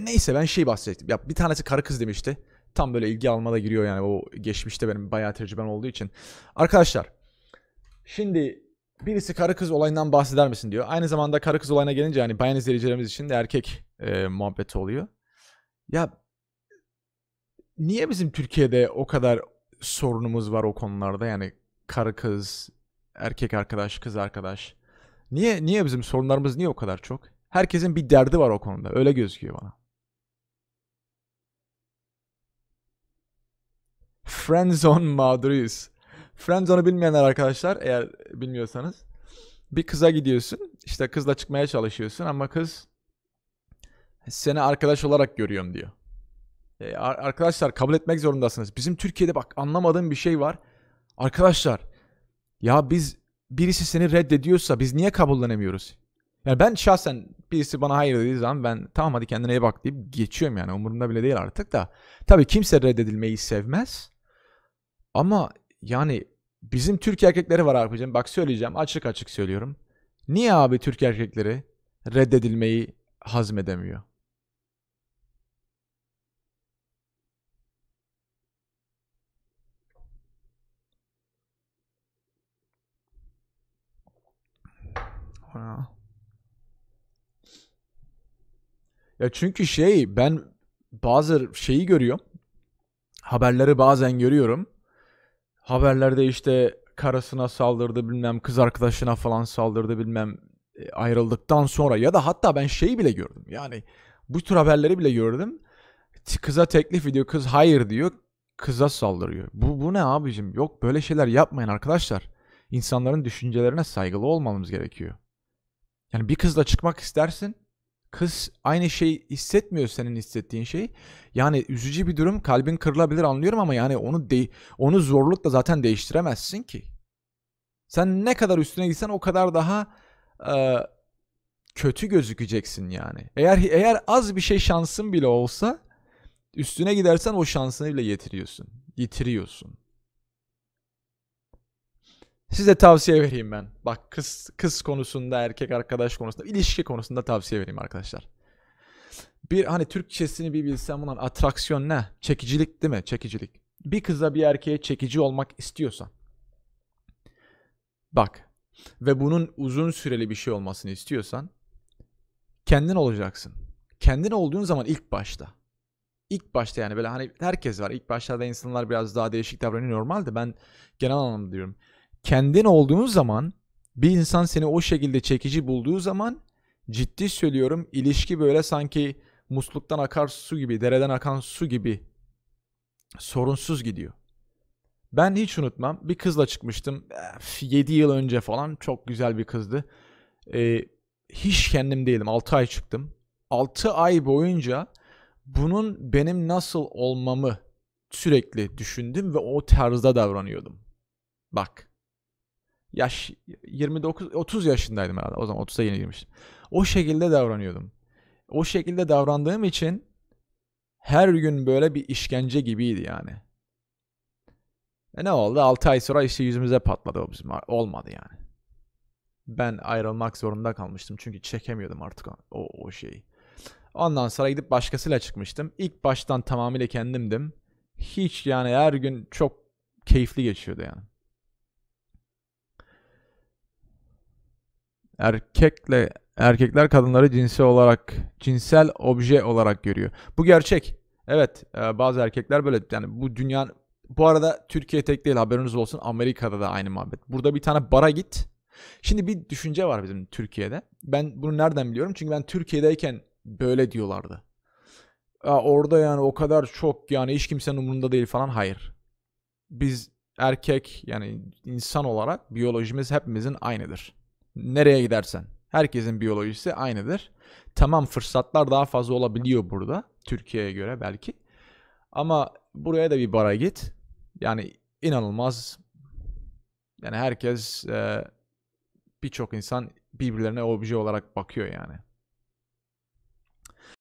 E, neyse ben şey bahsettim. Ya bir tanesi karı kız demişti. Tam böyle ilgi almada giriyor yani o geçmişte benim bayağı tecrübem olduğu için. Arkadaşlar şimdi birisi karı kız olayından bahseder misin diyor. Aynı zamanda karı kız olayına gelince yani bayan izleyicilerimiz için de erkek e, muhabbeti oluyor. Ya niye bizim Türkiye'de o kadar sorunumuz var o konularda yani karı kız, erkek arkadaş, kız arkadaş. Niye niye bizim sorunlarımız niye o kadar çok? Herkesin bir derdi var o konuda. Öyle gözüküyor bana. friendzone mağduruyuz. Friendzone'u bilmeyenler arkadaşlar eğer bilmiyorsanız bir kıza gidiyorsun işte kızla çıkmaya çalışıyorsun ama kız seni arkadaş olarak görüyorum diyor. E, arkadaşlar kabul etmek zorundasınız. Bizim Türkiye'de bak anlamadığım bir şey var. Arkadaşlar ya biz birisi seni reddediyorsa biz niye kabullenemiyoruz? Yani ben şahsen birisi bana hayır dediği zaman ben tamam hadi kendine iyi bak deyip geçiyorum yani umurumda bile değil artık da. Tabii kimse reddedilmeyi sevmez. Ama yani bizim Türk erkekleri var abicim. Bak söyleyeceğim açık açık söylüyorum. Niye abi Türk erkekleri reddedilmeyi hazmedemiyor? Ya çünkü şey ben bazı şeyi görüyorum. Haberleri bazen görüyorum haberlerde işte karısına saldırdı bilmem kız arkadaşına falan saldırdı bilmem e, ayrıldıktan sonra ya da hatta ben şeyi bile gördüm. Yani bu tür haberleri bile gördüm. Kıza teklif ediyor. Kız hayır diyor. Kıza saldırıyor. Bu, bu ne abicim? Yok böyle şeyler yapmayın arkadaşlar. insanların düşüncelerine saygılı olmamız gerekiyor. Yani bir kızla çıkmak istersin kız aynı şey hissetmiyor senin hissettiğin şey. Yani üzücü bir durum. Kalbin kırılabilir anlıyorum ama yani onu de onu zorlukla zaten değiştiremezsin ki. Sen ne kadar üstüne gitsen o kadar daha e, kötü gözükeceksin yani. Eğer eğer az bir şey şansın bile olsa üstüne gidersen o şansını bile yitiriyorsun. Yitiriyorsun size tavsiye vereyim ben. Bak kız kız konusunda, erkek arkadaş konusunda, ilişki konusunda tavsiye vereyim arkadaşlar. Bir hani Türkçesini bir bilsem bunun atraksiyon ne? Çekicilik değil mi? Çekicilik. Bir kıza bir erkeğe çekici olmak istiyorsan. Bak ve bunun uzun süreli bir şey olmasını istiyorsan kendin olacaksın. Kendin olduğun zaman ilk başta. İlk başta yani böyle hani herkes var. İlk başlarda insanlar biraz daha değişik davranıyor normalde ben genel anlamda diyorum kendin olduğun zaman bir insan seni o şekilde çekici bulduğu zaman ciddi söylüyorum ilişki böyle sanki musluktan akar su gibi, dereden akan su gibi sorunsuz gidiyor. Ben hiç unutmam bir kızla çıkmıştım 7 yıl önce falan çok güzel bir kızdı. Ee, hiç kendim değilim 6 ay çıktım. 6 ay boyunca bunun benim nasıl olmamı sürekli düşündüm ve o tarzda davranıyordum. Bak yaş 29 30 yaşındaydım herhalde. O zaman 30'a yeni girmiştim. O şekilde davranıyordum. O şekilde davrandığım için her gün böyle bir işkence gibiydi yani. E ne oldu? 6 ay sonra işte yüzümüze patladı o bizim. Olmadı yani. Ben ayrılmak zorunda kalmıştım çünkü çekemiyordum artık o, o şeyi. Ondan sonra gidip başkasıyla çıkmıştım. İlk baştan tamamıyla kendimdim. Hiç yani her gün çok keyifli geçiyordu yani. erkekle erkekler kadınları cinsel olarak cinsel obje olarak görüyor. Bu gerçek. Evet, e, bazı erkekler böyle yani bu dünya bu arada Türkiye tek değil haberiniz olsun Amerika'da da aynı muhabbet. Burada bir tane bara git. Şimdi bir düşünce var bizim Türkiye'de. Ben bunu nereden biliyorum? Çünkü ben Türkiye'deyken böyle diyorlardı. Ya orada yani o kadar çok yani hiç kimsenin umurunda değil falan. Hayır. Biz erkek yani insan olarak biyolojimiz hepimizin aynıdır. Nereye gidersen. Herkesin biyolojisi aynıdır. Tamam fırsatlar daha fazla olabiliyor burada. Türkiye'ye göre belki. Ama buraya da bir bara git. Yani inanılmaz. Yani herkes birçok insan birbirlerine obje olarak bakıyor yani.